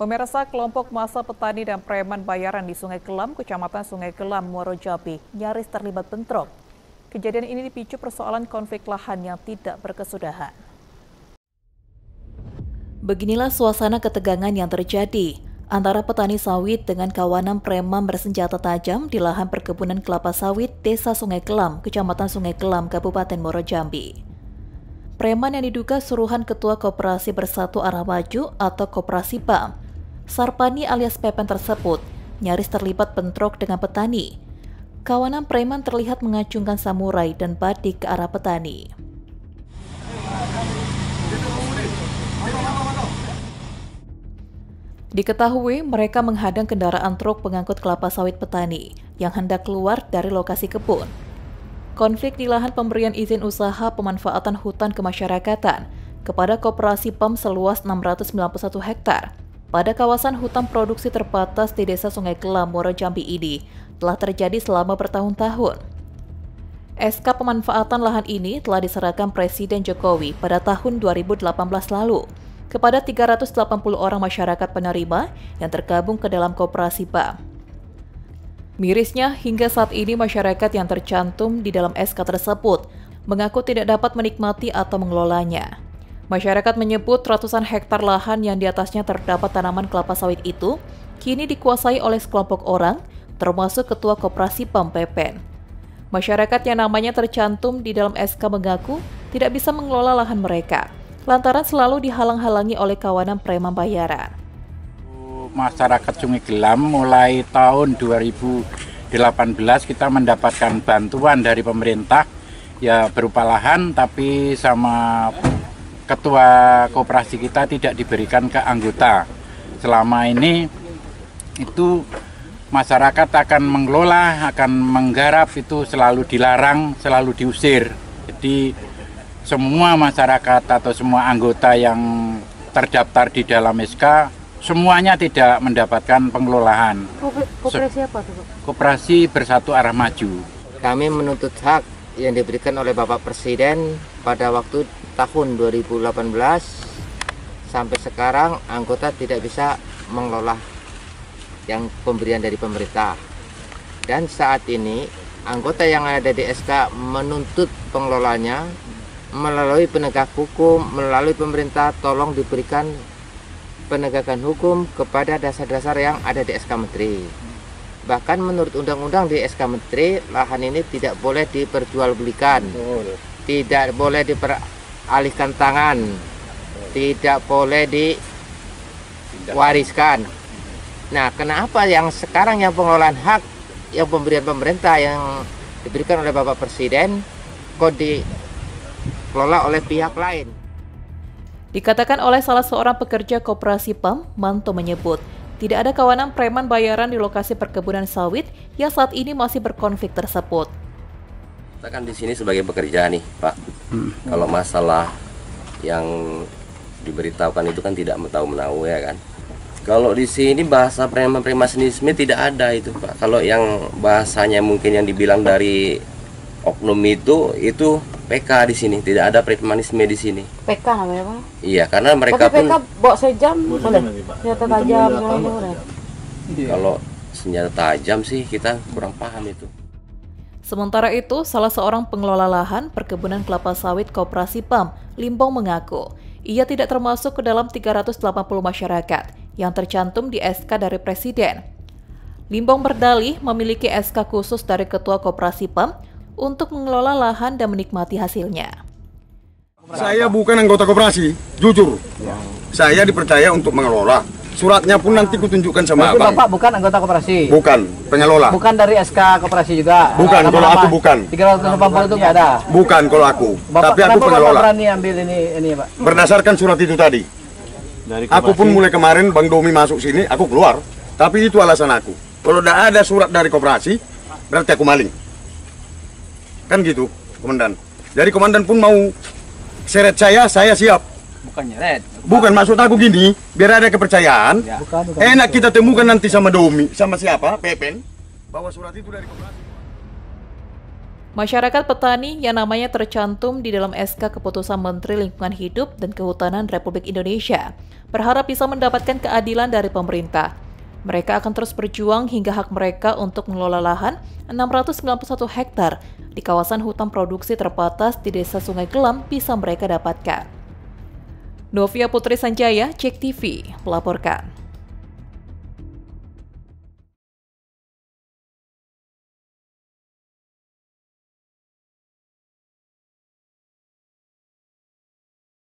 Pemirsa kelompok masa petani dan preman bayaran di Sungai Kelam, Kecamatan Sungai Kelam, Jambi, nyaris terlibat bentrok. Kejadian ini dipicu persoalan konflik lahan yang tidak berkesudahan. Beginilah suasana ketegangan yang terjadi antara petani sawit dengan kawanan preman bersenjata tajam di lahan perkebunan kelapa sawit Desa Sungai Kelam, Kecamatan Sungai Kelam, Kabupaten Jambi. preman yang diduga suruhan Ketua Koperasi Bersatu Arah Maju atau Koperasi PAM Sarpani alias Pepen tersebut nyaris terlibat bentrok dengan petani. Kawanan preman terlihat mengacungkan samurai dan batik ke arah petani. Diketahui mereka menghadang kendaraan truk pengangkut kelapa sawit petani yang hendak keluar dari lokasi kebun. Konflik di lahan pemberian izin usaha pemanfaatan hutan kemasyarakatan kepada Koperasi PAM seluas 691 hektar pada kawasan hutan produksi terbatas di desa Sungai Kelam, Muara Jambi ini telah terjadi selama bertahun-tahun. SK pemanfaatan lahan ini telah diserahkan Presiden Jokowi pada tahun 2018 lalu kepada 380 orang masyarakat penerima yang tergabung ke dalam kooperasi BAM. Mirisnya, hingga saat ini masyarakat yang tercantum di dalam SK tersebut mengaku tidak dapat menikmati atau mengelolanya. Masyarakat menyebut ratusan hektar lahan yang di atasnya terdapat tanaman kelapa sawit itu kini dikuasai oleh sekelompok orang, termasuk ketua koperasi Pampepen. Masyarakat yang namanya tercantum di dalam SK mengaku tidak bisa mengelola lahan mereka, lantaran selalu dihalang-halangi oleh kawanan preman bayaran. Masyarakat Sungai Gelam mulai tahun 2018 kita mendapatkan bantuan dari pemerintah ya berupa lahan tapi sama ketua kooperasi kita tidak diberikan ke anggota. Selama ini itu masyarakat akan mengelola, akan menggarap itu selalu dilarang, selalu diusir. Jadi semua masyarakat atau semua anggota yang terdaftar di dalam SK semuanya tidak mendapatkan pengelolaan. Kooperasi apa tuh, Koperasi Bersatu Arah Maju. Kami menuntut hak yang diberikan oleh Bapak Presiden pada waktu tahun 2018 sampai sekarang anggota tidak bisa mengelola yang pemberian dari pemerintah dan saat ini anggota yang ada di SK menuntut pengelolanya melalui penegak hukum melalui pemerintah tolong diberikan penegakan hukum kepada dasar-dasar yang ada di SK Menteri bahkan menurut undang-undang di SK Menteri lahan ini tidak boleh diperjualbelikan tidak boleh diper alihkan tangan tidak boleh diwariskan nah kenapa yang sekarang yang pengelolaan hak yang pemberian pemerintah yang diberikan oleh Bapak Presiden kok dikelola oleh pihak lain Dikatakan oleh salah seorang pekerja koperasi PAM, e Manto menyebut, tidak ada kawanan preman bayaran di lokasi perkebunan sawit yang saat ini masih berkonflik tersebut. Kita kan di sini sebagai pekerja nih, Pak hmm. kalau masalah yang diberitahukan itu kan tidak tahu menahu ya kan kalau di sini bahasa preman-premanisme tidak ada itu pak kalau yang bahasanya mungkin yang dibilang dari oknum itu itu PK di sini tidak ada premanisme di sini PK namanya pak iya karena mereka Tapi PK pun bawa sejam boleh senjata ya, tajam iya. kalau senjata tajam sih kita kurang paham itu Sementara itu, salah seorang pengelola lahan perkebunan kelapa sawit Koperasi PAM, Limbong mengaku, ia tidak termasuk ke dalam 380 masyarakat yang tercantum di SK dari Presiden. Limbong berdalih memiliki SK khusus dari Ketua Koperasi PAM untuk mengelola lahan dan menikmati hasilnya. Saya bukan anggota koperasi, jujur. Saya dipercaya untuk mengelola Suratnya pun nanti kutunjukkan sama Berarti abang. Bapak bukan anggota koperasi. Bukan, pengelola. Bukan dari SK koperasi juga. Bukan, kalau apa? aku bukan. 384 itu nggak ada. Bukan kalau aku. Bapak, tapi aku pengelola. Bapak berani ambil ini ini, Pak? Berdasarkan surat itu tadi. Dari koperasi. aku pun mulai kemarin Bang Domi masuk sini, aku keluar. Tapi itu alasan aku. Kalau tidak ada surat dari koperasi, berarti aku maling. Kan gitu, komandan. Jadi komandan pun mau seret saya, saya siap. Eh, bukan nyeret bukan maksud aku gini biar ada kepercayaan ya. bukan, bukan, enak bukan. kita temukan nanti sama Domi sama siapa Pepen bawa surat itu dari koperasi Masyarakat petani yang namanya tercantum di dalam SK Keputusan Menteri Lingkungan Hidup dan Kehutanan Republik Indonesia berharap bisa mendapatkan keadilan dari pemerintah. Mereka akan terus berjuang hingga hak mereka untuk mengelola lahan 691 hektar di kawasan hutan produksi terbatas di Desa Sungai Gelam bisa mereka dapatkan. Novia Putri Sanjaya, Cek TV, melaporkan.